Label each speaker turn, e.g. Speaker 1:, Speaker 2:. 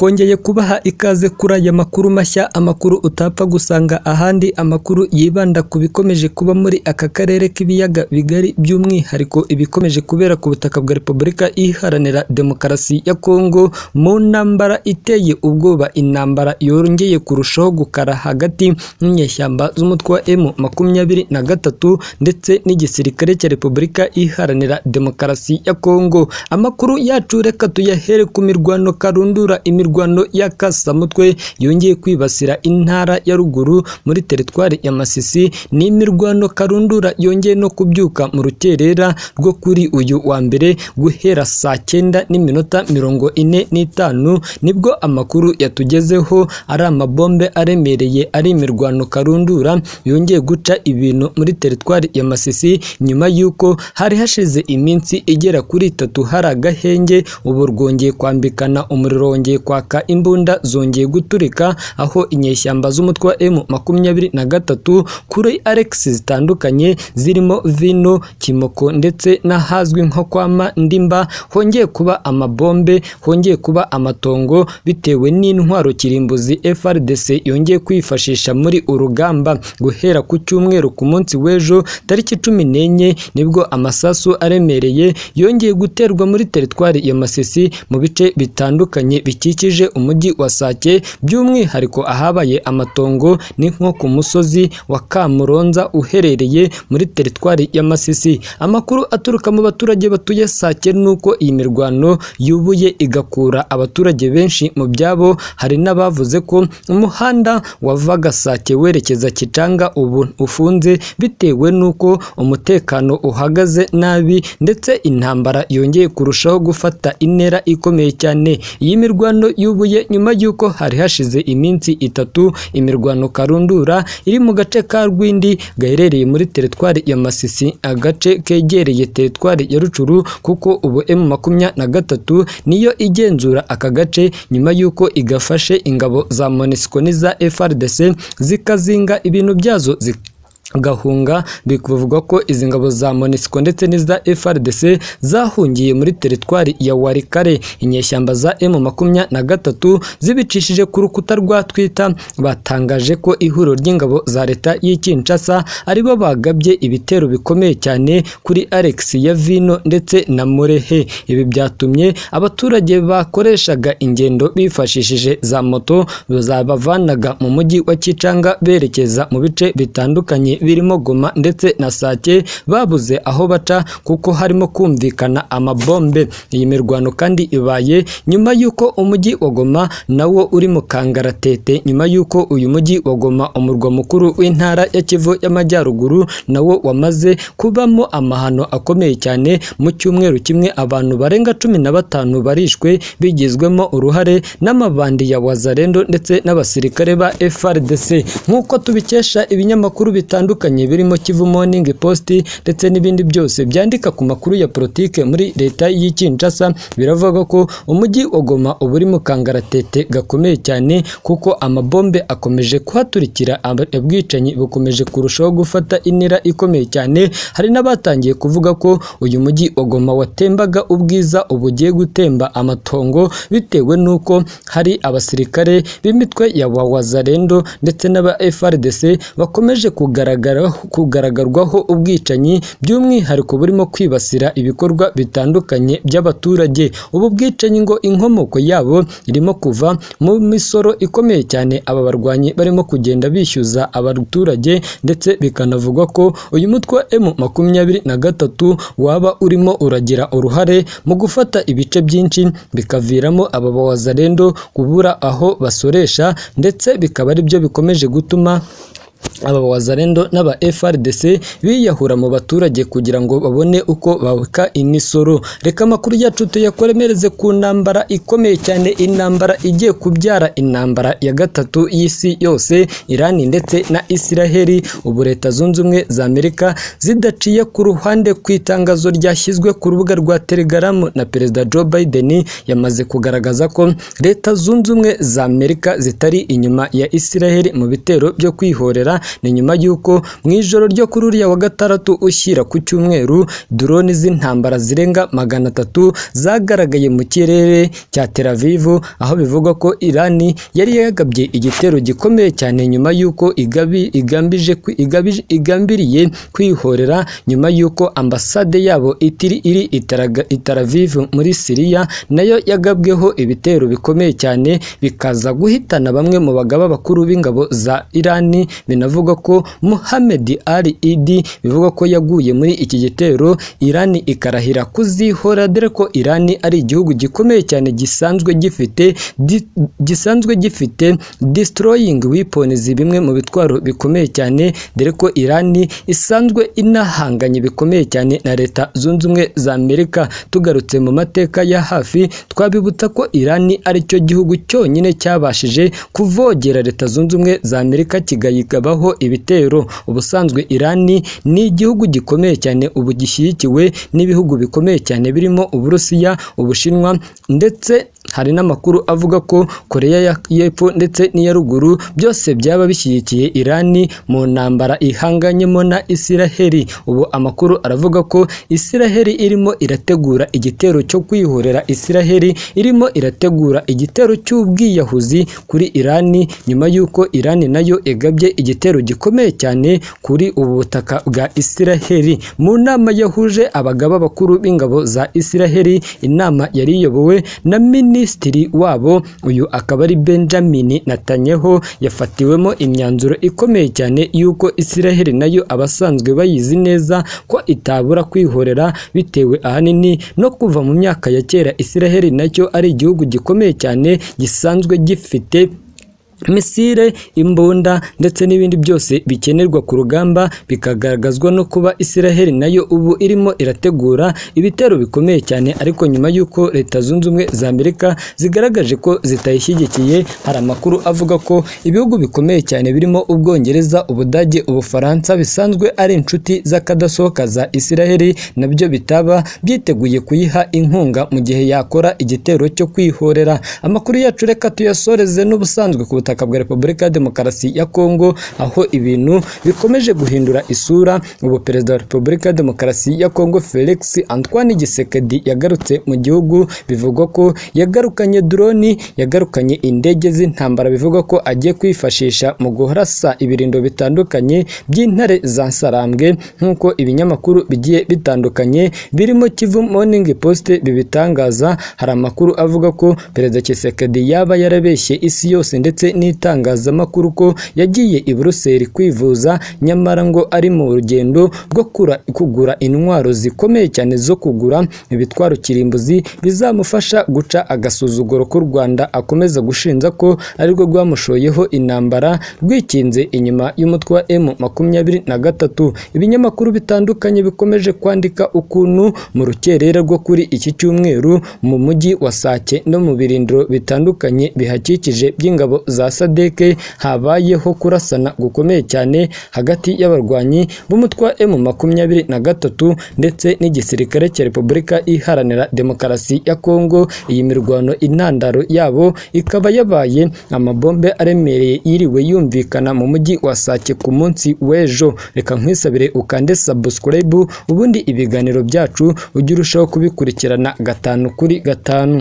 Speaker 1: twongeye kubaha ikaze kuri aya makuru mashya amakuru utapfa gusanga ahandi amakuru yibanda ku bikomeje kuba muri aka karere k'ibiyaga bigari by'umwihariko ibikomeje kubera ku butaka bwa repubulika iharanira demokarasi ya kongo mu ntambara iteye ubwoba intambara yongeye kurushaho gukara hagati y'inyeshyamba z'umutwe wa emu makumyabiri na gatatu ndetse n'igisirikare cya repubulika iharanira demokarasi ya kongo amakuru yacu reka tuyahere ku mirwano karundura imirwano imirwano y'akasamutwe yongeye kwibasira intara ya ruguru muri teritwari ya masisi ni karundura yongeye no kubyuka mu rukerera rwo kuri uyu wa mbere guhera saa cyenda n'iminota mirongo ine n'itanu nibwo amakuru yatugezeho ari amabombe aremereye ari imirwano karundura yongeye guca ibintu muri teritwari ya masisi nyuma y'uko hari hashize iminsi igera kuri itatu hari agahenge ubu rwongeye kwambikana umuriro wongeye kwa kwaka imbunda zongeye guturika aho inyeshyamba z'umutwe wa M makumyabiri na gatatu kuri Alex zitandukanye zirimo vino kimoko ndetse n'ahazwi nko kwa Mandimba hongeye kuba amabombe hongeye kuba amatongo bitewe n'intwaro kirimbuzi FRDC yongeye kwifashisha muri urugamba guhera ku cyumweru ku munsi w'ejo tariki cumi n'enye nibwo amasasu aremereye yongeye guterwa muri teritwari ya Masisi mu bice bitandukanye bikikije bikikije umujyi wa Sake by'umwihariko ahabaye amatongo ni nko ku musozi wa Kamuronza uherereye muri teritwari ya Masisi amakuru aturuka mu baturage batuye Sake uko iyi mirwano yubuye igakura abaturage benshi mu byabo hari n'abavuze ko umuhanda wavaga Sake werekeza Kicanga ubu ufunze bitewe nuko umutekano uhagaze nabi ndetse intambara yongeye kurushaho gufata intera ikomeye cyane iyi mirwano y'ubuye nyuma y'uko hari hashize iminsi itatu imirwano karundura iri mu gace ka rwindi gaherereye muri teritwari ya masisi agace kegereye teritwari ya rucuru kuko ubu emu makumyabiri na gatatu niyo igenzura aka gace nyuma y'uko igafashe ingabo za monisiko n'iza efaridese zikazinga ibintu byazo gahunga biri ko izi ngabo za monesiko ndetse n'iza frdc zahungiye muri teritwari ya warikare inyeshyamba za emu makumya na gatatu zibicishije ku rukuta rwa twita batangaje ko ihuriro ry'ingabo za leta y'ikinshasa aribo bagabye ibitero bikomeye cyane kuri alex ya vino ndetse na murehe ibi byatumye abaturage bakoreshaga ingendo bifashishije za moto zabavanaga mu mujyi wa kicanga berekeza mu bice bitandukanye birimo Goma ndetse na Sake babuze aho baca kuko harimo kumvikana amabombe iyi mirwano kandi ibaye nyuma y'uko umujyi wa Goma nawo uri mu kangaratete nyuma y'uko uyu mujyi wa Goma umurwa mukuru w'intara ya Kivu y'amajyaruguru nawo wamaze kubamo amahano akomeye cyane mu cyumweru kimwe abantu barenga cumi na batanu barishwe bigizwemo uruhare n'amabandi ya Wazarendo ndetse n'abasirikare ba FRDC nk'uko tubikesha ibinyamakuru bitandukanye bitandukanye birimo Kivu Morning Post ndetse n'ibindi byose byandika ku makuru ya politiki muri leta y'i Kinshasa biravuga ko umujyi wa Goma uba uri mu kangaratete gakomeye cyane kuko amabombe akomeje kuhaturikira abwicanyi bukomeje kurushaho gufata intera ikomeye cyane hari n'abatangiye kuvuga ko uyu mujyi wa watembaga ubwiza ubu ugiye gutemba amatongo bitewe n'uko hari abasirikare b'imitwe ya wawazarendo ndetse n'aba FARDC bakomeje kugaragara kugaragarwaho ubwicanyi by'umwihariko burimo kwibasira ibikorwa bitandukanye by'abaturage ubu bwicanyi ngo inkomoko yabo irimo kuva mu misoro ikomeye cyane aba barwanyi barimo kugenda bishyuza abaturage ndetse bikanavugwa ko uyu mutwe wa emu makumyabiri na gatatu waba urimo uragira uruhare mu gufata ibice byinshi bikaviramo aba bawazarendo kubura aho basoresha ndetse bikaba ari aribyo bikomeje gutuma aba Wazarendo n'aba FRDC biyahura mu baturage kugira ngo babone uko babuka imisoro reka amakuru yacu tuyakoremereze ku ntambara ikomeye cyane intambara igiye kubyara intambara ya gatatu y'isi yose Irani ndetse na Isiraheli ubu leta zunze ubumwe za Amerika zidaciye ku ruhande ku itangazo ryashyizwe ku rubuga rwa Telegram na Perezida Joe Biden yamaze kugaragaza ko leta zunze ubumwe za Amerika zitari inyuma ya Isiraheli mu bitero byo kwihorera Bugesera ni nyuma y'uko mu ijoro ryo kuri uriya wa gatandatu ushyira ku cyumweru drone z'intambara zirenga magana atatu zagaragaye mu kirere cya Tel aho bivugwa ko Irani yari yagabye igitero gikomeye cyane nyuma y'uko igambije igambiriye kwihorera nyuma y'uko ambasade yabo itiri iri i Tel muri Siriya nayo yagabweho ibitero bikomeye cyane bikaza guhitana bamwe mu bagaba bakuru b'ingabo za Irani binavuga ko Mohamed Ali Idi bivugwa ko yaguye muri iki gitero Iran ikarahira kuzihora dore ko Iran ari igihugu gikomeye cyane gisanzwe gifite gisanzwe gifite destroying weapons bimwe mu bitwaro bikomeye cyane dore ko Iran isanzwe inahanganye bikomeye cyane na leta zunze ubumwe za Amerika tugarutse mu mateka ya hafi twabibutsa ko Iran ari cyo gihugu cyonyine cyabashije kuvogera leta zunze ubumwe za Amerika kigayigaba habaho ibitero ubusanzwe irani ni igihugu gikomeye cyane ubu gishyigikiwe n'ibihugu bikomeye cyane birimo uburusiya ubushinwa ndetse hari n'amakuru avuga ko koreya y'epfo ndetse n'iya ruguru byose byaba bishyigikiye irani mu ntambara ihanganyemo na isiraheli ubu amakuru aravuga ko isiraheli irimo irategura igitero cyo kwihorera isiraheli irimo irategura igitero cy'ubwiyahuzi kuri irani nyuma y'uko irani nayo egabye igitero gikomeye cyane kuri ubu butaka bwa isiraheli mu nama yahuje abagaba bakuru b'ingabo za isiraheli inama yari iyobowe na mini minisitiri wabo uyu akaba ari benjamin Netanyahu yafatiwemo imyanzuro ikomeye cyane y'uko isiraheli nayo abasanzwe bayizi neza ko itabura kwihorera bitewe ahanini no kuva mu myaka ya kera isiraheli nacyo ari igihugu gikomeye cyane gisanzwe gifite misile imbunda ndetse n'ibindi byose bikenerwa ku rugamba bikagaragazwa no kuba Isiraheli nayo ubu irimo irategura ibitero bikomeye cyane ariko nyuma y'uko leta zunze ubumwe za Amerika zigaragaje ko zitayishyigikiye hari amakuru avuga ko ibihugu bikomeye cyane birimo Ubwongereza Ubudage Ubufaransa bisanzwe ari inshuti z'akadasohoka za Isiraheli nabyo bitaba byiteguye kuyiha inkunga mu gihe yakora igitero cyo kwihorera amakuru yacu reka tuyasoreze n'ubusanzwe ku butaka ubutaka bwa repubulika ya demokarasi ya kongo aho ibintu bikomeje guhindura isura ubu perezida wa repubulika ya demokarasi ya kongo felix antoine gisekedi yagarutse mu gihugu bivugwa ko yagarukanye droni yagarukanye indege z'intambara bivugwa ko agiye kwifashisha mu guharasa ibirindo bitandukanye by'intare za sarambwe nk'uko ibinyamakuru bigiye bitandukanye birimo kivu morning post bibitangaza hari amakuru avuga ko perezida kisekedi yaba yarabeshye isi yose ndetse n'itangazamakuru ko yagiye i Buruseli kwivuza nyamara ngo ari mu rugendo rwo kugura intwaro zikomeye cyane zo kugura ibitwaro kirimbuzi bizamufasha guca agasuzuguro k'u Rwanda akomeza gushinja ko arirwo rwamushoyeho intambara rwikinze inyuma y'umutwe wa M makumyabiri na gatatu ibinyamakuru bitandukanye bikomeje kwandika ukuntu mu rukerera rwo kuri iki cyumweru mu mujyi wa Sake no mu birindiro bitandukanye bihakikije by'ingabo za sadeke habayeho kurasana gukomeye cyane hagati y'abarwanyi b'umutwa emu makumyabiri na gatatu ndetse n'igisirikare cya repubulika iharanira demokarasi ya kongo iyi mirwano intandaro yabo ikaba yabaye amabombe aremereye yiriwe yumvikana mu mujyi wa sake ku munsi w'ejo reka nkwisabire ukande subscribe ubundi ibiganiro byacu ujye urushaho kubikurikirana gatanu kuri gatanu